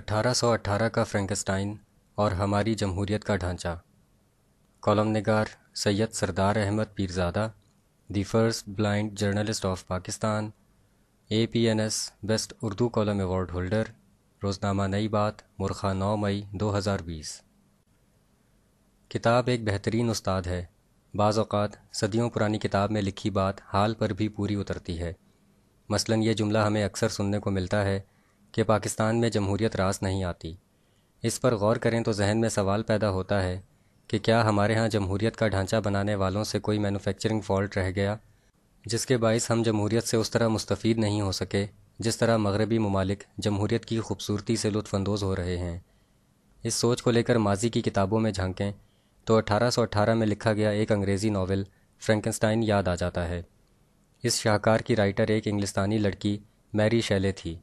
1818 का फ्रेंकस्टाइन और हमारी जमहूरियत का ढांचा कॉलम नगार Syed Sardar Ahmad Pirzada the first blind journalist of Pakistan A P N S best Urdu column award holder रोज़नामा नई बात मुरखा नौ मई दो हज़ार बीस किताब एक बेहतरीन उस्ताद है बाज़ात सदियों पुरानी किताब में लिखी बात हाल पर भी पूरी उतरती है मसलन ये जुमला हमें अक्सर सुनने को मिलता है कि पाकिस्तान में जमहूरियत रास नहीं आती इस पर गौर करें तो जहन में सवाल पैदा होता है कि क्या हमारे यहाँ जमहूरियत का ढांचा बनाने वालों से कोई मैन्युफैक्चरिंग फॉल्ट रह गया जिसके बायस हम जमहूरियत से उस तरह मुस्तफ़ नहीं हो सके जिस तरह मगरबी ममालिक जमहूरियत की खूबसूरती से लुफानंदोज़ हो रहे हैं इस सोच को लेकर माजी की किताबों में झांकें तो 1818 में लिखा गया एक अंग्रेज़ी नावल फ्रेंकनस्टाइन याद आ जाता है इस शाहकार की राइटर एक इंग्लिस्तानी लड़की मैरी शैले थी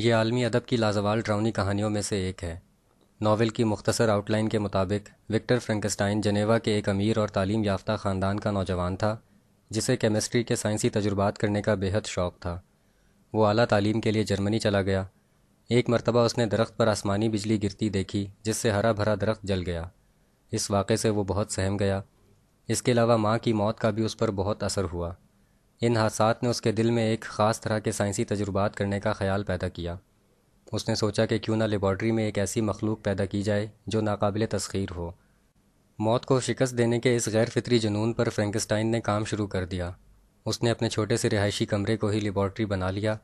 ये आलमी अदब की लाजवाल ड्राउनी कहानियों में से एक है नावल की मुख्तसर आउटलाइन के मुताबिक विक्टर फ्रेंकस्टाइन जनेवा के एक अमीर और तालीम याफ्ता ख़ानदान का नौजवान था जिसे केमिस्ट्री के साइंसी तजुर्बात करने का बेहद शौक़ था वो अला तालीम के लिए जर्मनी चला गया एक मरतबा उसने दरख्त पर आसमानी बिजली गिरती देखी जिससे हरा भरा दरख्त जल गया इस वाक़े से वो बहुत सहम गया इसके अलावा माँ की मौत का भी उस पर बहुत असर हुआ इन हादसा ने उसके दिल में एक ख़ास तरह के साइंसी तजुर्बात करने का ख्याल पैदा किया उसने सोचा कि क्यों ना लेबॉर्ट्री में एक ऐसी मखलूक पैदा की जाए जो नाकबिल तस्खीर हो मौत को शिकस्त देने के इस गैर फितरी जुनून पर फ्रेंकस्टाइन ने काम शुरू कर दिया उसने अपने छोटे से रिहायशी कमरे को ही लेबॉर्ट्री बना लिया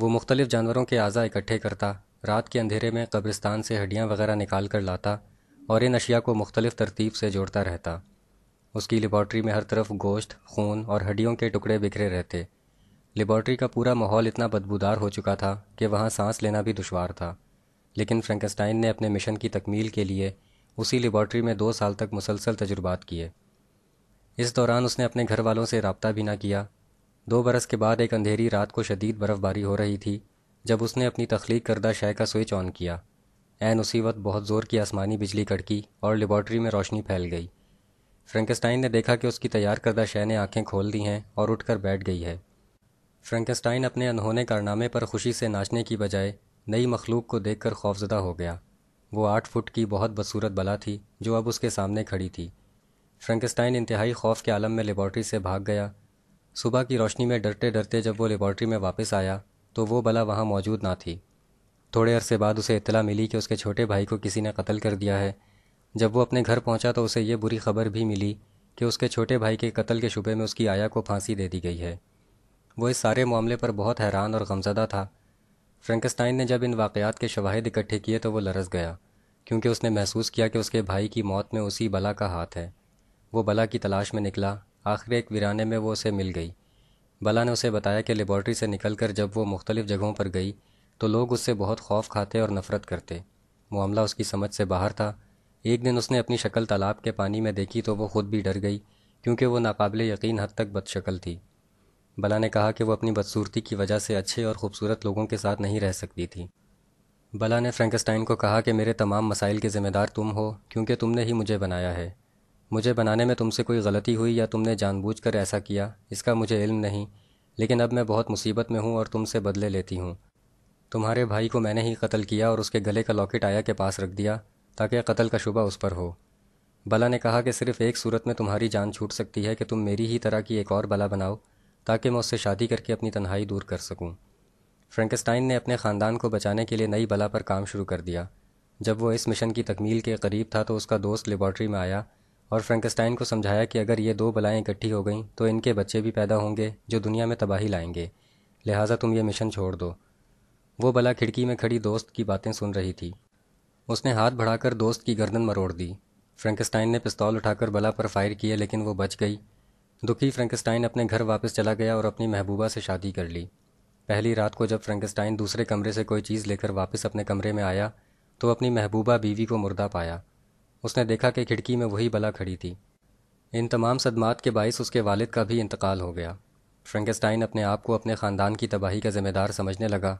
वो मुख्तलिफ जानवरों के अज़ा इकट्ठे करता रात के अंधेरे में कब्रिस्तान से हड्डियाँ वगैरह निकाल कर लाता और इन अशिया को मुख्तलिफ तरतीब से जोड़ता रहता उसकी लेबॉर्ट्री में हर तरफ गोश्त खून और हड्डियों के टुकड़े बिखरे रहते लेबॉर्ट्री का पूरा माहौल इतना बदबूदार हो चुका था कि वहाँ सांस लेना भी दुशवार था लेकिन फ्रेंकस्टाइन ने अपने मिशन की तकमील के लिए उसी लेबॉर्ट्री में दो साल तक मुसलसल तजुर्बात किए इस दौरान उसने अपने घर वालों से रबता भी ना किया दो बरस के बाद एक अंधेरी रात को शदीद बर्फ़बारी हो रही थी जब उसने अपनी तख्लीक करदा शय का स्विच ऑन किया एन उसी वक्त बहुत ज़ोर की आसमानी बिजली कड़की और लेबॉर्ट्री में रोशनी फैल गई फ्रेंकस्टाइन ने देखा कि उसकी तैयार करदा शय ने आंखें खोल दी हैं और उठकर बैठ गई है फ्रेंकस्टाइन अपने अनहोने कारनामे पर खुशी से नाचने की बजाय नई मखलूक को देखकर खौफजदा हो गया वो आठ फुट की बहुत बदसूरत बला थी जो अब उसके सामने खड़ी थी फ्रेंकस्टाइन इंतहाई खौफ के आलम में लेबॉर्ट्री से भाग गया सुबह की रोशनी में डरते डरते जब वो लेबॉर्ट्री में वापस आया तो वो बला वहाँ मौजूद ना थी थोड़े अरसे बाद उसे इतला मिली कि उसके छोटे भाई को किसी ने कत्ल कर दिया है जब वो अपने घर पहुंचा तो उसे ये बुरी खबर भी मिली कि उसके छोटे भाई के कत्ल के शुबे में उसकी आया को फांसी दे दी गई है वो इस सारे मामले पर बहुत हैरान और गमजदा था फ्रेंकस्टाइन ने जब इन वाक़ात के शवाहद इकट्ठे किए तो वो लरस गया क्योंकि उसने महसूस किया कि उसके भाई की मौत में उसी बला का हाथ है वो बला की तलाश में निकला आखिर एक वीराने में वो उसे मिल गई बला ने उसे बताया कि लेबॉर्ट्री से निकलकर जब वो मुख्तलिफ़ जगहों पर गई तो लोग उससे बहुत खौफ खाते और नफ़रत करते मामला उसकी समझ से बाहर था एक दिन उसने अपनी शक्ल तालाब के पानी में देखी तो वो खुद भी डर गई क्योंकि वो नाकाबले यकीन हद तक बदशकल थी बला ने कहा कि वो अपनी बदसूरती की वजह से अच्छे और ख़ूबसूरत लोगों के साथ नहीं रह सकती थी बला ने फ्रेंकस्टाइन को कहा कि मेरे तमाम मसाइल के ज़िम्मेदार तुम हो क्योंकि तुमने ही मुझे बनाया है मुझे बनाने में तुमसे कोई गलती हुई या तुमने जानबूझकर ऐसा किया इसका मुझे इल्म नहीं लेकिन अब मैं बहुत मुसीबत में हूँ और तुमसे बदले लेती हूँ तुम्हारे भाई को मैंने ही कत्ल किया और उसके गले का लॉकेट आया के पास रख दिया ताकि कत्ल का शुबा उस पर हो बला ने कहा कि सिर्फ एक सूरत में तुम्हारी जान छूट सकती है कि तुम मेरी ही तरह की एक और बला बनाओ ताकि मैं उससे शादी करके अपनी तन्हाई दूर कर सकूं। फ्रेंकस्टाइन ने अपने ख़ानदान को बचाने के लिए नई बला पर काम शुरू कर दिया जब वो इस मिशन की तकमील के करीब था तो उसका दोस्त लेबॉर्ट्री में आया और फ्रेंकस्टाइन को समझाया कि अगर ये दो बलाएँ इकट्ठी हो गईं तो इनके बच्चे भी पैदा होंगे जो दुनिया में तबाही लाएंगे लिहाजा तुम ये मिशन छोड़ दो वो बला खिड़की में खड़ी दोस्त की बातें सुन रही थी उसने हाथ बढ़ाकर दोस्त की गर्दन मरोड़ दी फ्रेंकस्टाइन ने पिस्तौल उठाकर बला पर फायर किया लेकिन वो बच गई दुखी फ्रेंकस्टाइन अपने घर वापस चला गया और अपनी महबूबा से शादी कर ली पहली रात को जब फ्रेंकस्टाइन दूसरे कमरे से कोई चीज़ लेकर वापस अपने कमरे में आया तो अपनी महबूबा बीवी को मुर्दा पाया उसने देखा कि खिड़की में वही बला खड़ी थी इन तमाम सदमात के बायस उसके वालिद का भी इंतकाल हो गया फ्रेंकस्टाइन अपने आप को अपने ख़ानदान की तबाही का जिम्मेदार समझने लगा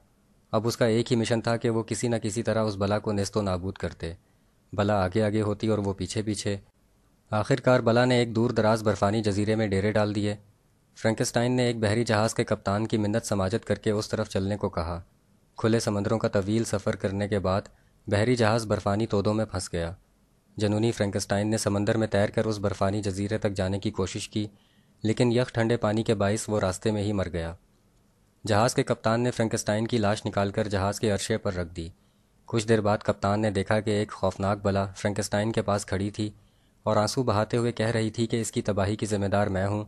अब उसका एक ही मिशन था कि वो किसी न किसी तरह उस बला को नस्तो नाबूद करते बला आगे आगे होती और वो पीछे पीछे आखिरकार बला ने एक दूर दराज बर्फानी जजीरे में डेरे डाल दिए फ्रेंकस्टाइन ने एक बहरी जहाज़ के कप्तान की मिन्नत समाजत करके उस तरफ चलने को कहा खुले समंदरों का तवील सफ़र करने के बाद बहरी जहाज़ बर्फ़ानी तोदों में फंस गया जनूनी फ्रेंकस्टाइन ने समंदर में तैरकर उस बर्फ़ानी जजीरे तक जाने की कोशिश की लेकिन यख ठंडे पानी के बायस वो रास्ते में ही मर गया जहाज के कप्तान ने फ्रेंकस्टाइन की लाश निकालकर जहाज के अरशे पर रख दी कुछ देर बाद कप्तान ने देखा कि एक खौफनाक बला फ्रेंकस्टाइन के पास खड़ी थी और आंसू बहाते हुए कह रही थी कि इसकी तबाही की ज़िम्मेदार मैं हूँ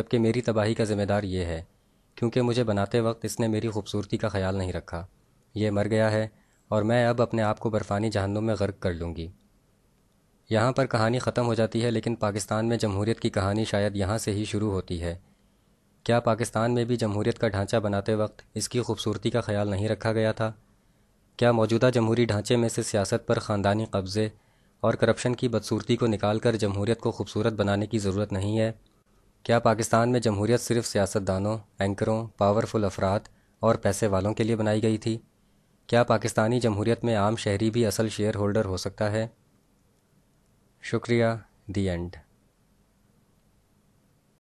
जबकि मेरी तबाही का ज़िम्मेदार ये है क्योंकि मुझे बनाते वक्त इसने मेरी खूबसूरती का ख्याल नहीं रखा ये मर गया है और मैं अब अपने आप को बर्फ़ानी जहनों में गर्क कर लूँगी यहाँ पर कहानी ख़त्म हो जाती है लेकिन पाकिस्तान में जमहूरियत की कहानी शायद यहाँ से ही शुरू होती है क्या पाकिस्तान में भी जमहूरियत का ढांचा बनाते वक्त इसकी खूबसूरती का ख्याल नहीं रखा गया था क्या मौजूदा जमहूरी ढांचे में से सियासत पर ख़ानदानी कब्ज़े और करप्शन की बदसूरती को निकाल कर जमहूरीत को खूबसूरत बनाने की ज़रूरत नहीं है क्या पाकिस्तान में जमहूरीत सिर्फ सियासतदानों एंकरों पावरफुल अफराद और पैसे वालों के लिए बनाई गई थी क्या पाकिस्तानी जमहूरीत में आम शहरी भी असल शेयर होल्डर हो सकता है शुक्रिया दी एंड